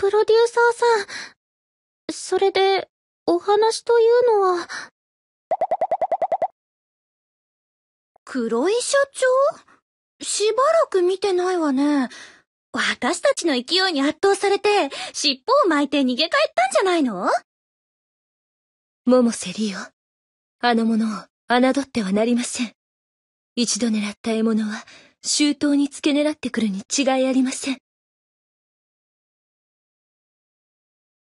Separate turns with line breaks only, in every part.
プロデューサーさん。それで、お話というのは。黒井社長しばらく見てないわね。私たちの勢いに圧倒されて、尻尾を巻いて逃げ帰ったんじゃないの桃瀬リオ、あの者を侮ってはなりません。一度狙った獲物は、周到に付け狙ってくるに違いありません。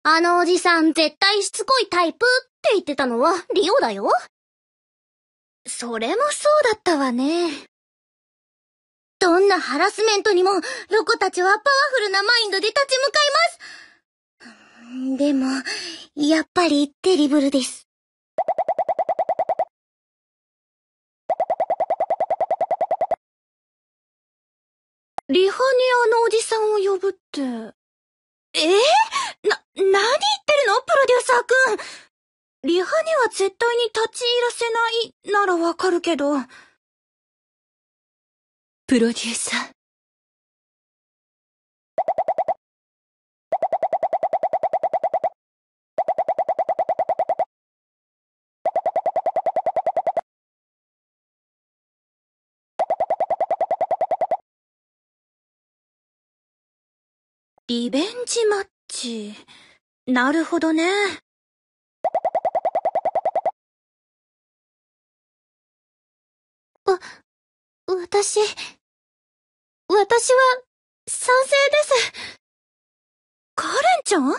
あのおじさん絶対しつこいタイプって言ってたのはリオだよ。それもそうだったわね。どんなハラスメントにもロコたちはパワフルなマインドで立ち向かいます。でも、やっぱりテリブルです。リハにあのおじさんを呼ぶって。ええー、な、リハには絶対に立ち入らせないならわかるけど。プロデューサー。リベンジマッチ。なるほどね。わ、私、私は、賛成です。カレンちゃん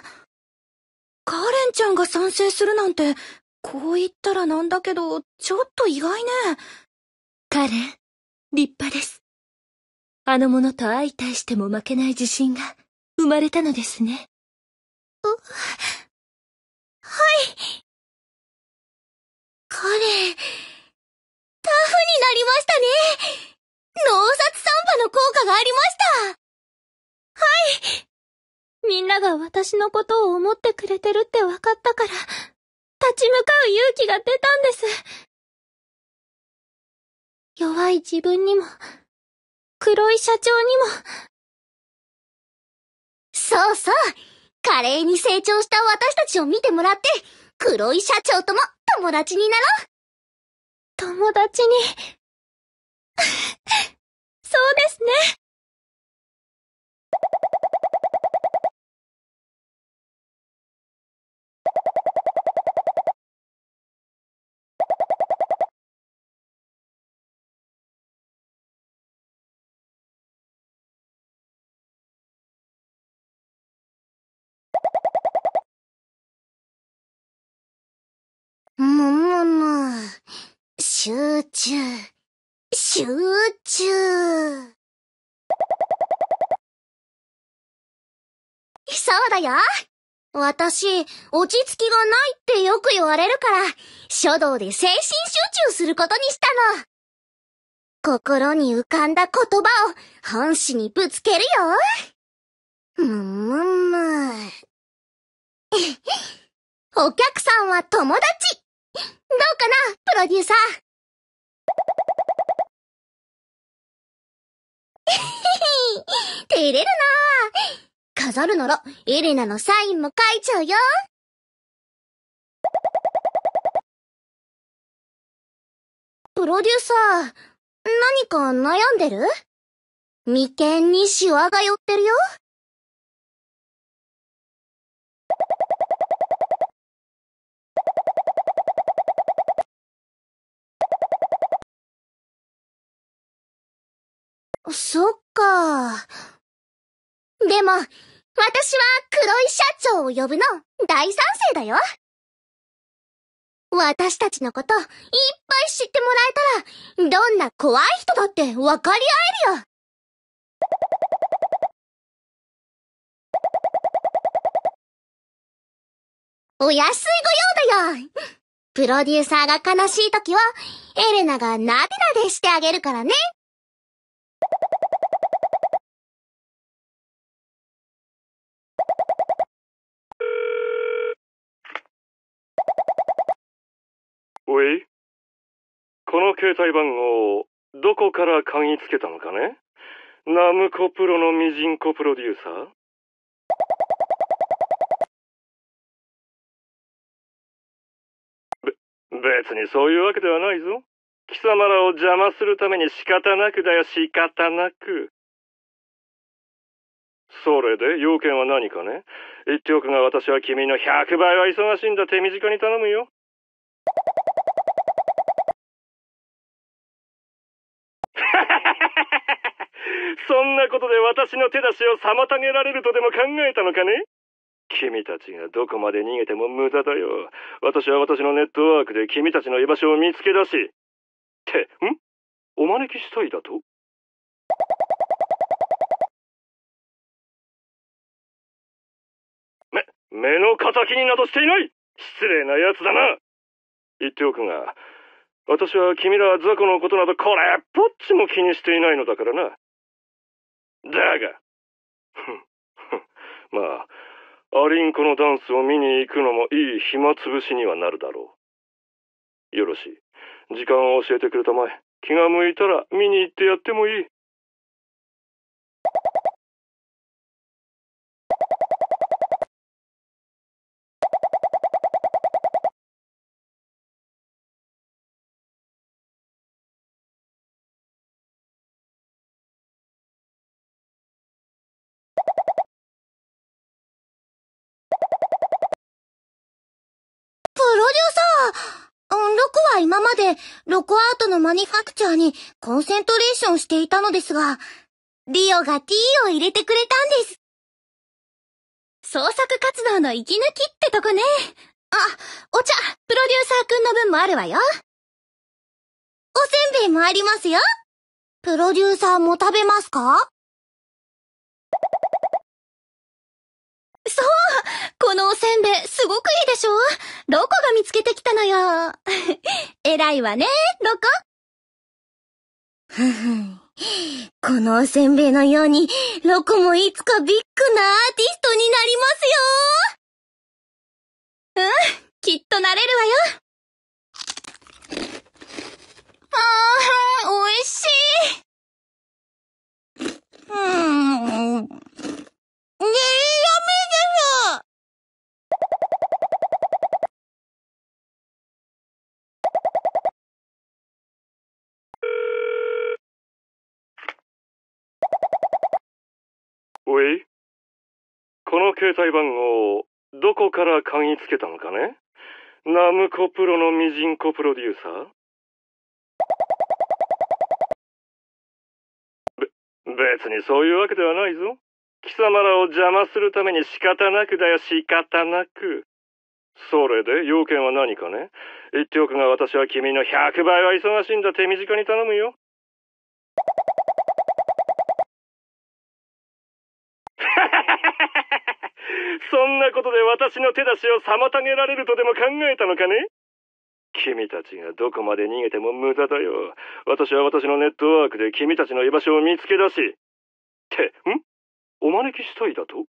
カレンちゃんが賛成するなんて、こう言ったらなんだけど、ちょっと意外ね。カレン、立派です。あの者と相対しても負けない自信が生まれたのですね。う、はい。カレン、タフになりましたね脳殺散バの効果がありましたはいみんなが私のことを思ってくれてるって分かったから、立ち向かう勇気が出たんです。弱い自分にも、黒い社長にも。そうそう華麗に成長した私たちを見てもらって、黒い社長とも友達になろう友達に。そうですね。集中、集中。そうだよ。私、落ち着きがないってよく言われるから、書道で精神集中することにしたの。心に浮かんだ言葉を本誌にぶつけるよ。むむむ。お客さんは友達。どうかな、プロデューサー。照れるな飾るなら、エレナのサインも書いちゃうよプロデューサー、何か悩んでる眉間にシワが寄ってるよそっか。でも、私は黒い社長を呼ぶの大賛成だよ。私たちのこといっぱい知ってもらえたら、どんな怖い人だって分かり合えるよ。お安いご用だよプロデューサーが悲しい時は、エレナがナデなでしてあげるからね。
おいこの携帯番号をどこから嗅ぎつけたのかねナムコプロのミジンコプロデューサーべ、別にそういうわけではないぞ。貴様らを邪魔するために仕方なくだよ、仕方なく。それで、要件は何かね言っておくが私は君の100倍は忙しいんだ、手短に頼むよ。そんなことで私の手出しを妨げられるとでも考えたのかね君たちがどこまで逃げても無駄だよ。私は私のネットワークで君たちの居場所を見つけ出し。って、んお招きしたいだと
め、目の敵になどし
ていない失礼な奴だな言っておくが、私は君ら雑魚のことなどこれっぽっちも気にしていないのだからな。だが、まあ、アリンコのダンスを見に行くのもいい暇つぶしにはなるだろう。よろしい。時間を教えてくれたまえ。気が向いたら見に行ってやってもいい。
子は今までロコアートのマニファクチャーにコンセントレーションしていたのですが、リオが T を入れてくれたんです。創作活動の息抜きってとこね。あ、お茶、プロデューサーくんの分もあるわよ。おせんべいもありますよ。プロデューサーも食べますかそうこのおせんべいすごくいいでしょロコが見つけてきた偉いわね、ロコ。ふふん。このおせんべいのように、ロコもいつかビッグなアーティストになりますようん、きっとなれるわよ
おいこの携帯番号をどこから嗅ぎつけたのかねナムコプロのミジンコプロデューサーべ、別にそういうわけではないぞ。貴様らを邪魔するために仕方なくだよ、仕方なく。それで、要件は何かね言っておくが私は君の100倍は忙しいんだ、手短に頼むよ。そんなことで私の手出しを妨げられるとでも考えたのかね君たちがどこまで逃げても無駄だよ。私は私のネットワークで君たちの居場所を見つけ出し。って、んお招きしたいだと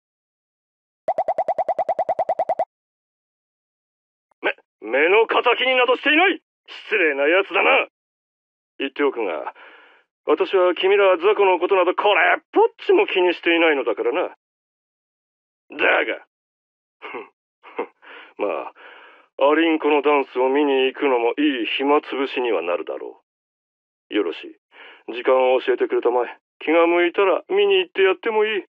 め、目の敵になどしていない失礼な奴だな言っておくが、私は君らは雑魚のことなどこれっぽっちも気にしていないのだからな。だが、まあ、アリンコのダンスを見に行くのもいい暇つぶしにはなるだろう。よろしい。時間を教えてくれたまえ。気が向いたら見に行ってやってもいい。